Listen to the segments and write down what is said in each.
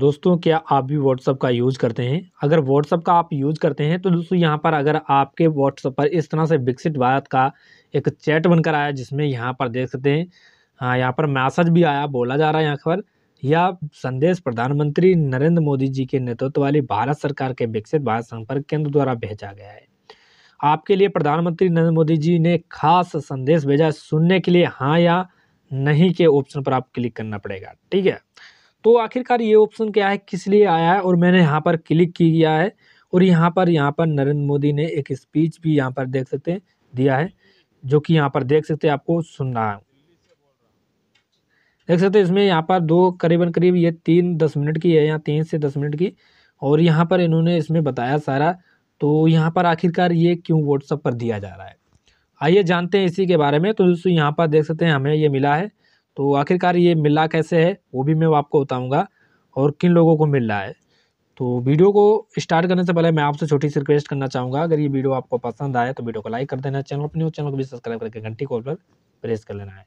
दोस्तों क्या आप भी व्हाट्सअप का यूज़ करते हैं अगर व्हाट्सअप का आप यूज़ करते हैं तो दोस्तों यहाँ पर अगर आपके व्हाट्सअप पर इस तरह से विकसित भारत का एक चैट बनकर आया जिसमें यहाँ पर देख सकते हैं हाँ यहाँ पर मैसेज भी आया बोला जा रहा है यहाँ पर यह संदेश प्रधानमंत्री नरेंद्र मोदी जी के नेतृत्व वाली भारत सरकार के विकसित भारत संपर्क केंद्र द्वारा भेजा गया है आपके लिए प्रधानमंत्री नरेंद्र मोदी जी ने खास संदेश भेजा सुनने के लिए हाँ या नहीं के ऑप्शन पर आप क्लिक करना पड़ेगा ठीक है तो आखिरकार ये ऑप्शन क्या है किस लिए आया है और मैंने यहाँ पर क्लिक किया है और यहाँ पर यहाँ पर नरेंद्र मोदी ने एक स्पीच भी यहाँ पर देख सकते हैं दिया है जो कि यहाँ पर देख सकते हैं आपको सुन रहा है देख सकते हैं इसमें यहाँ पर दो करीबन करीब ये तीन दस मिनट की है यहाँ तीन से दस मिनट की और यहाँ पर इन्होंने इसमें बताया सारा तो यहाँ पर आखिरकार ये क्यों व्हाट्सअप पर दिया जा रहा है आइए जानते हैं इसी के बारे में तो दोस्तों यहाँ पर देख सकते हैं हमें ये मिला है तो आखिरकार ये मिला कैसे है वो भी मैं आपको बताऊँगा और किन लोगों को मिल रहा है तो वीडियो को स्टार्ट करने से पहले मैं आपसे छोटी सी रिक्वेस्ट करना चाहूँगा अगर ये वीडियो आपको पसंद आए तो वीडियो को लाइक कर देना चैनल अपने चैनल को भी सब्सक्राइब करके घंटी कॉल पर प्रेस कर लेना है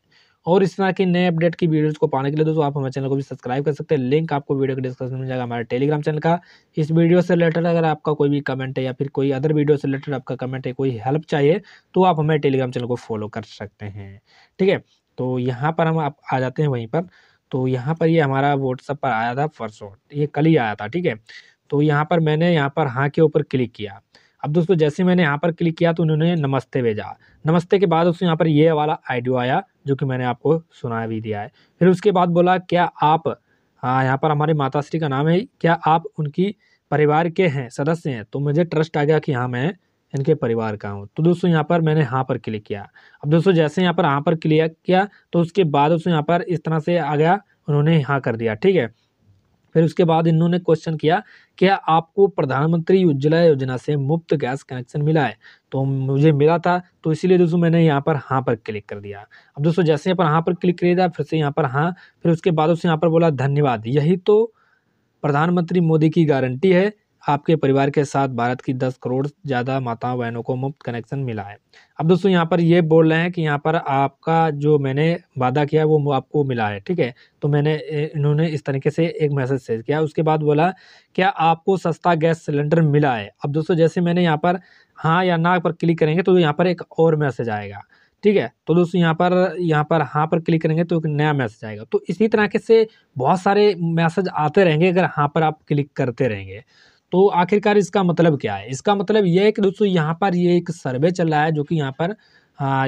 और इस तरह की नए अपडेट की वीडियोस को पाने के लिए दोस्तों आप हमारे चैनल को भी सब्सक्राइब कर सकते हैं लिंक आपको वीडियो के डिस्क्रिप्शन में जाएगा हमारे टेलीग्राम चैनल का इस वीडियो से रिलेटेड अगर आपका कोई भी कमेंट है या फिर कोई अदर वीडियो से रिलेटेड आपका कमेंट है कोई हेल्प चाहिए तो आप हमारे टेलीग्राम चैनल को फॉलो कर सकते हैं ठीक है तो यहाँ पर हम आप आ जाते हैं वहीं पर तो यहाँ पर ये यह हमारा व्हाट्सअप पर आया था परसों ये कल ही आया था ठीक है तो यहाँ पर मैंने यहाँ पर हाँ के ऊपर क्लिक किया अब दोस्तों जैसे मैंने यहाँ पर क्लिक किया तो उन्होंने नमस्ते भेजा नमस्ते के बाद उसको यहाँ पर ये वाला आइडियो आया जो कि मैंने आपको सुना भी दिया है फिर उसके बाद बोला क्या आप हाँ यहाँ पर हमारे माता श्री का नाम है क्या आप उनकी परिवार के हैं सदस्य हैं तो मुझे ट्रस्ट आ गया कि हाँ मैं इनके परिवार का हूँ तो दोस्तों यहाँ पर मैंने हाँ पर क्लिक किया अब दोस्तों जैसे यहाँ पर हाँ पर क्लिक किया तो उसके बाद दोस्तों यहाँ पर इस तरह से आ गया उन्होंने हाँ कर दिया ठीक है फिर उसके बाद इन्होंने क्वेश्चन किया क्या आपको प्रधानमंत्री उज्ज्वला योजना से मुफ्त गैस कनेक्शन मिला है तो मुझे मिला था तो इसीलिए दोस्तों मैंने यहाँ पर हाँ पर क्लिक कर दिया अब दोस्तों जैसे यहाँ पर हाँ पर क्लिक कर दिया फिर से यहाँ पर हाँ फिर उसके बाद उसने यहाँ पर बोला धन्यवाद यही तो प्रधानमंत्री मोदी की गारंटी है आपके परिवार के साथ भारत की 10 करोड़ ज़्यादा माताओं बहनों को मुफ्त कनेक्शन मिला है अब दोस्तों यहाँ पर ये बोल रहे हैं कि यहाँ पर आपका जो मैंने वादा किया वो आपको मिला है ठीक है तो मैंने इन्होंने इस तरीके से एक मैसेज सेज किया उसके बाद बोला क्या आपको सस्ता गैस सिलेंडर मिला है अब दोस्तों जैसे मैंने यहाँ पर हाँ या ना पर क्लिक करेंगे तो यहाँ पर एक और मैसेज आएगा ठीक है तो दोस्तों यहाँ पर यहाँ पर हाँ पर क्लिक करेंगे तो एक नया मैसेज आएगा तो इसी तरह के से बहुत सारे मैसेज आते रहेंगे अगर हाँ पर आप क्लिक करते रहेंगे तो आखिरकार इसका मतलब क्या है इसका मतलब यह है कि दोस्तों यहाँ पर ये एक सर्वे चल रहा है जो कि यहाँ पर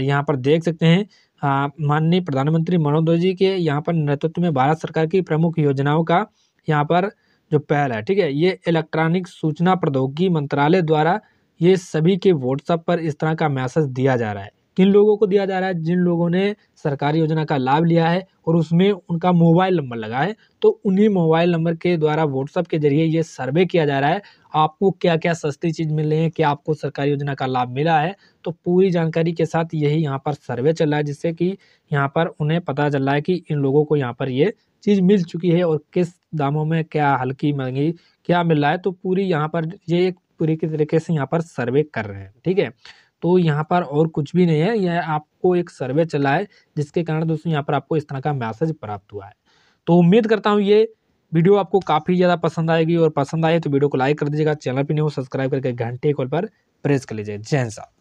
यहाँ पर देख सकते हैं माननीय प्रधानमंत्री मनोहर जी के यहाँ पर नेतृत्व में भारत सरकार की प्रमुख योजनाओं का यहाँ पर जो पहल है ठीक है ये इलेक्ट्रॉनिक सूचना प्रौद्योगिकी मंत्रालय द्वारा ये सभी के व्हाट्सएप पर इस तरह का मैसेज दिया जा रहा है किन लोगों को दिया जा रहा है जिन लोगों ने सरकारी योजना का लाभ लिया है और उसमें उनका मोबाइल नंबर लगा है तो उन्हीं मोबाइल नंबर के द्वारा व्हाट्सअप के जरिए ये सर्वे किया जा रहा है आपको क्या क्या सस्ती चीज़ मिल रही है क्या आपको सरकारी योजना का लाभ मिला है तो पूरी जानकारी के साथ यही यहाँ पर सर्वे चल रहा है जिससे कि यहाँ पर उन्हें पता चल रहा है कि इन लोगों को यहाँ पर ये चीज़ मिल चुकी है और किस दामों में क्या हल्की महंगी क्या मिल रहा है तो पूरी यहाँ पर ये एक पूरी तरीके से यहाँ पर सर्वे कर रहे हैं ठीक है तो यहाँ पर और कुछ भी नहीं है यह आपको एक सर्वे चला है जिसके कारण दोस्तों यहाँ पर आपको इस तरह का मैसेज प्राप्त हुआ है तो उम्मीद करता हूँ ये वीडियो आपको काफ़ी ज़्यादा पसंद आएगी और पसंद आए तो वीडियो को लाइक कर दीजिएगा चैनल पर नहीं हो सब्सक्राइब करके घंटे कॉल पर प्रेस कर लीजिए जय हिंद